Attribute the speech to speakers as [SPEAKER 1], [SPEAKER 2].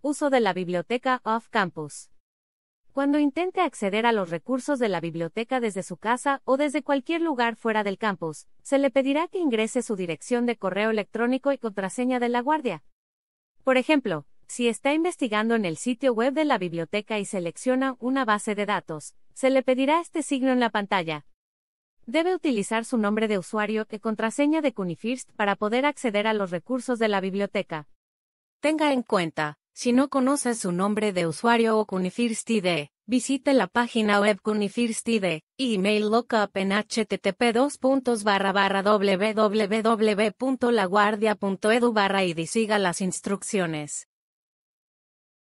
[SPEAKER 1] Uso de la biblioteca off-campus. Cuando intente acceder a los recursos de la biblioteca desde su casa o desde cualquier lugar fuera del campus, se le pedirá que ingrese su dirección de correo electrónico y contraseña de la guardia. Por ejemplo, si está investigando en el sitio web de la biblioteca y selecciona una base de datos, se le pedirá este signo en la pantalla. Debe utilizar su nombre de usuario y contraseña de Cunifirst para poder acceder a los recursos de la biblioteca. Tenga en cuenta, si no conoces su nombre de usuario o ID, visite la página web Cunifirst y email lookup en http www.laguardia.edu y siga las instrucciones.